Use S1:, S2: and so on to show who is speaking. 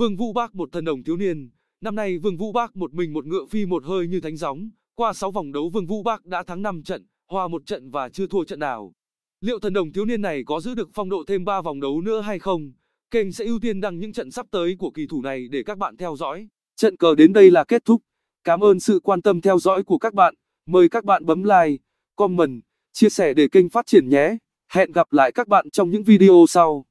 S1: Vương Vũ Bác một thần đồng thiếu niên, năm nay Vương Vũ Bác một mình một ngựa phi một hơi như thánh gióng, qua 6 vòng đấu Vương Vũ Bác đã thắng 5 trận, hòa một trận và chưa thua trận nào. Liệu thần đồng thiếu niên này có giữ được phong độ thêm 3 vòng đấu nữa hay không? Kênh sẽ ưu tiên đăng những trận sắp tới của kỳ thủ này để các bạn theo dõi. Trận cờ đến đây là kết thúc. Cảm ơn sự quan tâm theo dõi của các bạn. Mời các bạn bấm like, comment, chia sẻ để kênh phát triển nhé. Hẹn gặp lại các bạn trong những video sau.